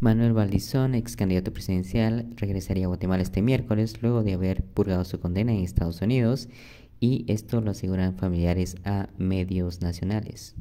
Manuel Valdizón, ex candidato presidencial, regresaría a Guatemala este miércoles luego de haber purgado su condena en Estados Unidos y esto lo aseguran familiares a medios nacionales.